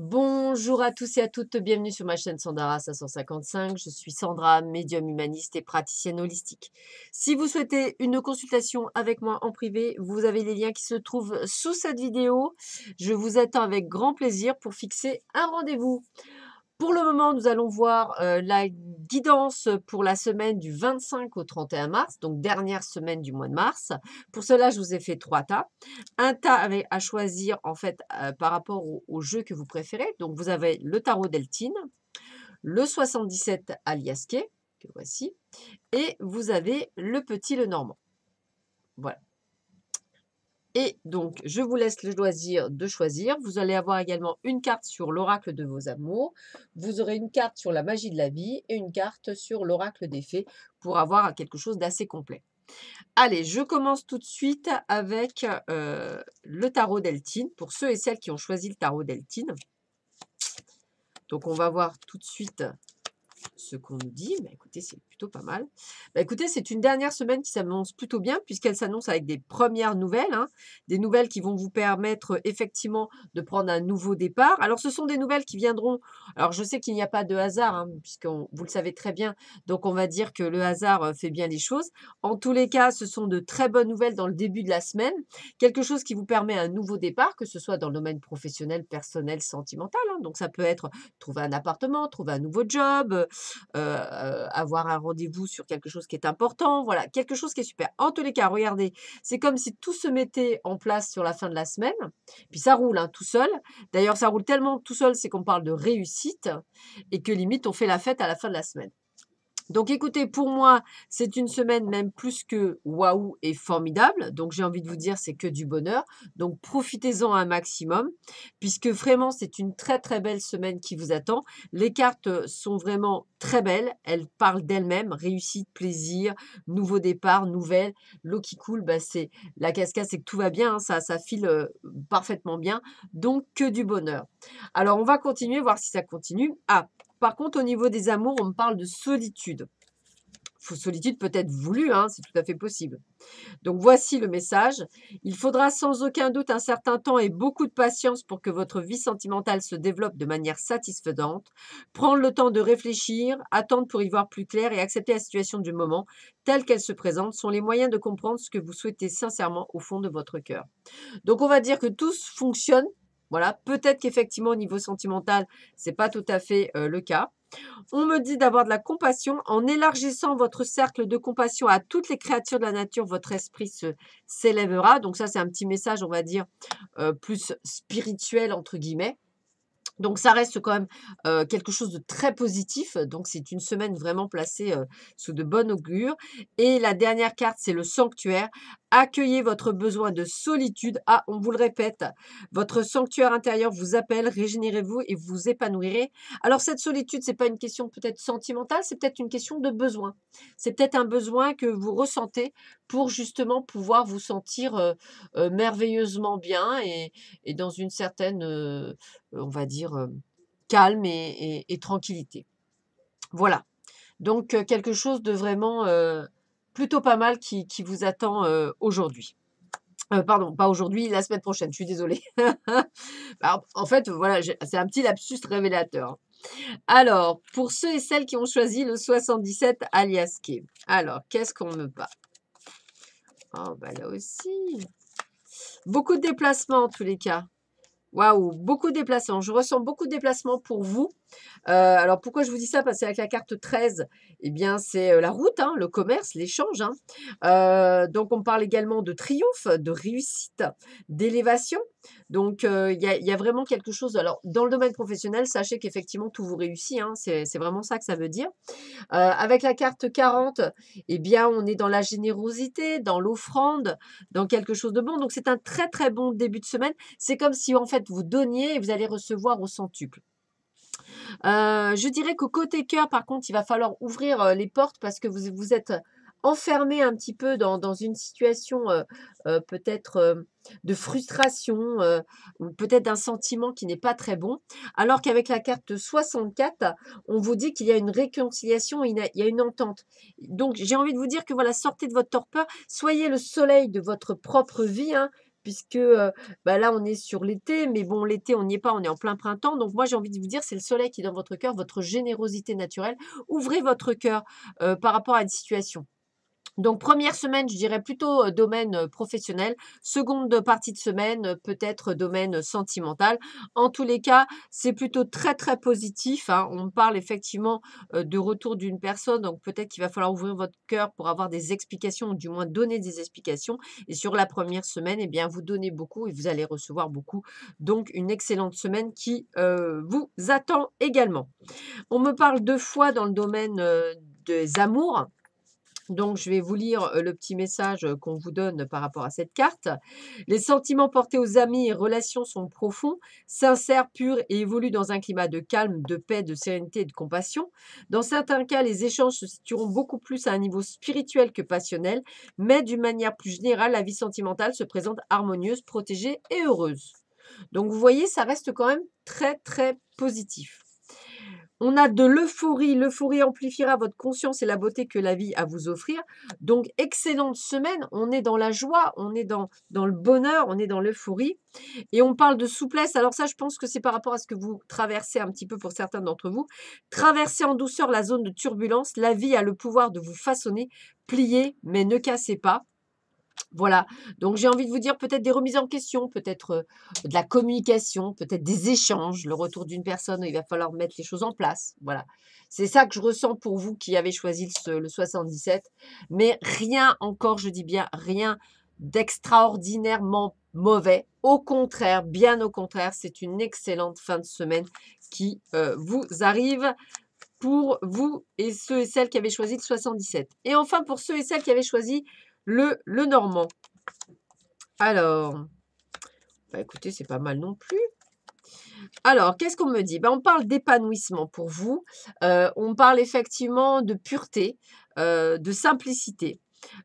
Bonjour à tous et à toutes, bienvenue sur ma chaîne Sandara 555. Je suis Sandra, médium humaniste et praticienne holistique. Si vous souhaitez une consultation avec moi en privé, vous avez les liens qui se trouvent sous cette vidéo. Je vous attends avec grand plaisir pour fixer un rendez-vous. Pour le moment, nous allons voir euh, la guidance pour la semaine du 25 au 31 mars, donc dernière semaine du mois de mars. Pour cela, je vous ai fait trois tas. Un tas à choisir en fait euh, par rapport au, jeu que vous préférez. Donc vous avez le tarot d'Eltine, le 77 Aliasqué, que voici, et vous avez le petit le Lenormand. Voilà. Et donc, je vous laisse le loisir de choisir. Vous allez avoir également une carte sur l'oracle de vos amours. Vous aurez une carte sur la magie de la vie et une carte sur l'oracle des fées pour avoir quelque chose d'assez complet. Allez, je commence tout de suite avec euh, le tarot d'Eltine, pour ceux et celles qui ont choisi le tarot d'Eltine. Donc, on va voir tout de suite ce qu'on nous dit. Mais écoutez, c'est plutôt pas mal. Bah, écoutez, c'est une dernière semaine qui s'annonce plutôt bien puisqu'elle s'annonce avec des premières nouvelles, hein. des nouvelles qui vont vous permettre effectivement de prendre un nouveau départ. Alors, ce sont des nouvelles qui viendront. Alors, je sais qu'il n'y a pas de hasard hein, puisque vous le savez très bien. Donc, on va dire que le hasard euh, fait bien les choses. En tous les cas, ce sont de très bonnes nouvelles dans le début de la semaine. Quelque chose qui vous permet un nouveau départ, que ce soit dans le domaine professionnel, personnel, sentimental. Hein. Donc, ça peut être trouver un appartement, trouver un nouveau job, euh, euh, avoir un rendez-vous sur quelque chose qui est important, voilà, quelque chose qui est super. En tous les cas, regardez, c'est comme si tout se mettait en place sur la fin de la semaine, puis ça roule hein, tout seul. D'ailleurs, ça roule tellement tout seul, c'est qu'on parle de réussite et que limite, on fait la fête à la fin de la semaine. Donc écoutez, pour moi, c'est une semaine même plus que waouh et formidable. Donc j'ai envie de vous dire, c'est que du bonheur. Donc profitez-en un maximum, puisque vraiment, c'est une très très belle semaine qui vous attend. Les cartes sont vraiment très belles. Elles parlent d'elles-mêmes. Réussite, plaisir, nouveau départ, nouvelle. L'eau qui coule, bah, c'est la cascade, c'est que tout va bien. Hein. ça, ça file euh, parfaitement bien. Donc que du bonheur. Alors on va continuer, voir si ça continue. Ah, par contre, au niveau des amours, on me parle de solitude. Solitude peut-être voulue, hein, c'est tout à fait possible. Donc voici le message. Il faudra sans aucun doute un certain temps et beaucoup de patience pour que votre vie sentimentale se développe de manière satisfaisante. Prendre le temps de réfléchir, attendre pour y voir plus clair et accepter la situation du moment telle qu'elle se présente sont les moyens de comprendre ce que vous souhaitez sincèrement au fond de votre cœur. Donc on va dire que tout fonctionne voilà, peut-être qu'effectivement au niveau sentimental, ce n'est pas tout à fait euh, le cas. On me dit d'avoir de la compassion. En élargissant votre cercle de compassion à toutes les créatures de la nature, votre esprit s'élèvera. Donc ça, c'est un petit message, on va dire, euh, plus spirituel, entre guillemets. Donc ça reste quand même euh, quelque chose de très positif. Donc c'est une semaine vraiment placée sous de bonnes augures. Et la dernière carte, c'est le sanctuaire. Accueillez votre besoin de solitude. Ah, on vous le répète, votre sanctuaire intérieur vous appelle, régénérez-vous et vous épanouirez. Alors cette solitude, c'est pas une question peut-être sentimentale, c'est peut-être une question de besoin. C'est peut-être un besoin que vous ressentez pour justement pouvoir vous sentir euh, euh, merveilleusement bien et, dans une certaine, euh, on va dire, calme et, tranquillité. Voilà. Donc quelque chose de vraiment plutôt pas mal qui, vous attend euh, aujourd'hui. Euh, pardon, pas aujourd'hui, la semaine prochaine, je suis désolée. en fait, voilà, c'est un petit lapsus révélateur. Alors, pour ceux et celles qui ont choisi le 77 K. alors, qu'est-ce qu'on me pas Oh, ah, bah là aussi. Beaucoup de déplacements en tous les cas. Waouh, beaucoup de déplacements. Je ressens beaucoup de déplacements pour vous. Euh, alors pourquoi je vous dis ça Parce avec la carte 13, eh bien c'est euh, la route, hein, le commerce, l'échange. Hein. Euh, donc on parle également de triomphe, de réussite, d'élévation. Donc il y, a vraiment quelque chose. Alors dans le domaine professionnel, sachez qu'effectivement tout vous réussit. Hein, c'est vraiment ça que ça veut dire. avec la carte 40, eh bien on est dans la générosité, dans l'offrande, dans quelque chose de bon. Donc c'est un très très bon début de semaine. C'est comme si en fait vous donniez et vous allez recevoir au centuple. Euh, je dirais qu'au côté cœur, par contre, il va falloir ouvrir euh, les portes parce que vous, vous êtes enfermé un petit peu dans, une situation euh, peut-être de frustration ou peut-être d'un sentiment qui n'est pas très bon, alors qu'avec la carte 64, on vous dit qu'il y a une réconciliation, il y a une entente. Donc j'ai envie de vous dire que voilà, sortez de votre torpeur, soyez le soleil de votre propre vie, hein puisque bah, là, on est sur l'été, mais bon, l'été, on n'y est pas, on est en plein printemps. Donc moi, j'ai envie de vous dire, c'est le soleil qui est dans votre cœur, votre générosité naturelle. Ouvrez votre cœur par rapport à une situation. Donc première semaine, je dirais plutôt euh, domaine euh, professionnel. Seconde partie de semaine, euh, peut-être domaine sentimental. En tous les cas, c'est plutôt très très positif. Hein. On parle effectivement de retour d'une personne, donc peut-être qu'il va falloir ouvrir votre cœur pour avoir des explications, ou du moins donner des explications. Et sur la première semaine, eh bien vous donnez beaucoup et vous allez recevoir beaucoup. Donc une excellente semaine qui vous attend également. On me parle deux fois dans le domaine des amours. Donc, je vais vous lire le petit message qu'on vous donne par rapport à cette carte. Les sentiments portés aux amis et relations sont profonds, sincères, purs et évoluent dans un climat de calme, de paix, de sérénité et de compassion. Dans certains cas, les échanges se situeront beaucoup plus à un niveau spirituel que passionnel, mais d'une manière plus générale, la vie sentimentale se présente harmonieuse, protégée et heureuse. Donc, vous voyez, ça reste quand même très, très positif on a de l'euphorie. L'euphorie amplifiera votre conscience et la beauté que la vie a à vous offrir. Donc, excellente semaine. On est dans la joie, on est dans, dans le bonheur, on est dans l'euphorie. Et on parle de souplesse. Alors ça, je pense que c'est par rapport à ce que vous traversez un petit peu pour certains d'entre vous. Traversez en douceur la zone de turbulence. La vie a le pouvoir de vous façonner. Pliez, mais ne cassez pas. Voilà, donc j'ai envie de vous dire peut-être des remises en question, peut-être de la communication, peut-être des échanges, le retour d'une personne, il va falloir mettre les choses en place. Voilà, c'est ça que je ressens pour vous qui avez choisi le 77. Mais rien encore, je dis bien rien d'extraordinairement mauvais. Au contraire, bien au contraire, c'est une excellente fin de semaine qui vous arrive pour vous et ceux et celles qui avaient choisi le 77. Et enfin, pour ceux et celles qui avaient choisi le, normand. Alors, bah, écoutez, c'est pas mal non plus. Alors, qu'est-ce qu'on me dit bah, On parle d'épanouissement pour vous. Euh, on parle effectivement de pureté, euh, de simplicité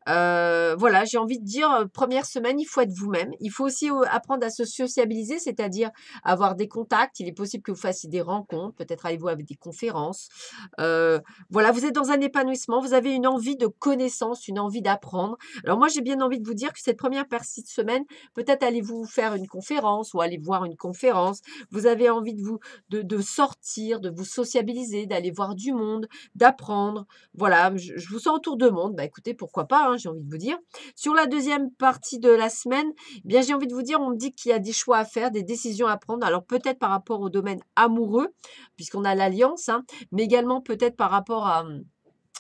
voilà, j'ai envie de dire, première semaine, il faut être vous-même. Il faut aussi apprendre à se sociabiliser, c'est-à-dire avoir des contacts. Il est possible que vous fassiez des rencontres, peut-être allez-vous avec des conférences. voilà, vous êtes dans un épanouissement, vous avez une envie de connaissance, une envie d'apprendre. Alors moi, j'ai bien envie de vous dire que cette première partie de semaine, peut-être allez-vous faire une conférence ou aller voir une conférence. Vous avez envie de vous de, sortir, de vous sociabiliser, d'aller voir du monde, d'apprendre. Voilà, je, vous sens autour de monde. Bah écoutez, pourquoi pas, hein, j'ai envie de vous dire. Sur la deuxième partie de la semaine, eh bien j'ai envie de vous dire, on me dit qu'il y a des choix à faire, des décisions à prendre. Alors peut-être par rapport au domaine amoureux, puisqu'on a l'alliance, hein, mais également peut-être par rapport à... Hum,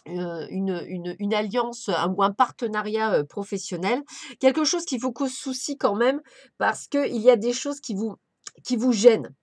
euh, une, une, alliance un, ou un partenariat euh, professionnel, quelque chose qui vous cause souci quand même parce qu'il y a des choses qui vous, qui vous gênent.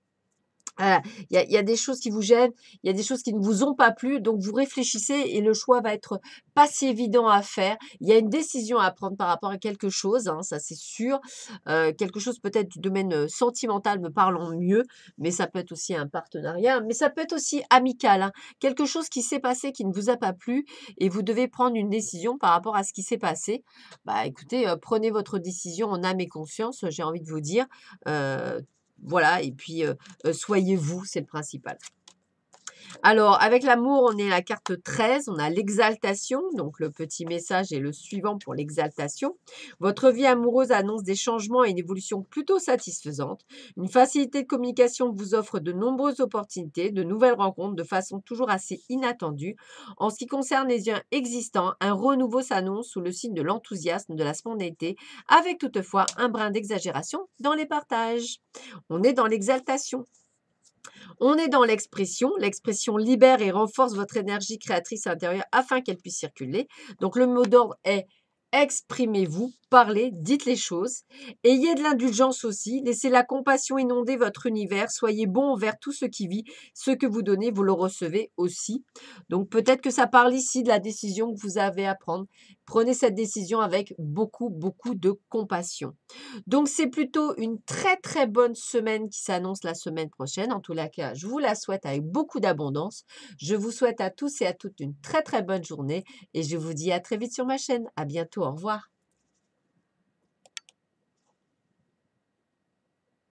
Il y, a des choses qui vous gênent, il y a des choses qui ne vous ont pas plu, donc vous réfléchissez et le choix va être pas si évident à faire. Il y a une décision à prendre par rapport à quelque chose, hein, ça c'est sûr. Euh, quelque chose peut-être du domaine sentimental, me parlant mieux, mais ça peut être aussi un partenariat, mais ça peut être aussi amical. Hein. Quelque chose qui s'est passé qui ne vous a pas plu et vous devez prendre une décision par rapport à ce qui s'est passé. Bah écoutez, prenez votre décision en âme et conscience, j'ai envie de vous dire. Euh, voilà, et puis soyez vous, c'est le principal. Alors, avec l'amour, on est à la carte 13, on a l'exaltation, donc le petit message est le suivant pour l'exaltation. Votre vie amoureuse annonce des changements et une évolution plutôt satisfaisante. Une facilité de communication vous offre de nombreuses opportunités, de nouvelles rencontres de façon toujours assez inattendue. En ce qui concerne les liens existants, un renouveau s'annonce sous le signe de l'enthousiasme, de la spontanéité, avec toutefois un brin d'exagération dans les partages. On est dans l'exaltation. On est dans l'expression. L'expression libère et renforce votre énergie créatrice intérieure afin qu'elle puisse circuler. Donc le mot d'ordre est exprimez-vous, parlez, dites les choses. Ayez de l'indulgence aussi, laissez la compassion inonder votre univers, soyez bon envers tout ce qui vit, ce que vous donnez, vous le recevez aussi. Donc peut-être que ça parle ici de la décision que vous avez à prendre, Prenez cette décision avec beaucoup, beaucoup de compassion. Donc, c'est plutôt une très, très bonne semaine qui s'annonce la semaine prochaine. En tout cas, je vous la souhaite avec beaucoup d'abondance. Je vous souhaite à tous et à toutes une très, très bonne journée et je vous dis à très vite sur ma chaîne. À bientôt. Au revoir.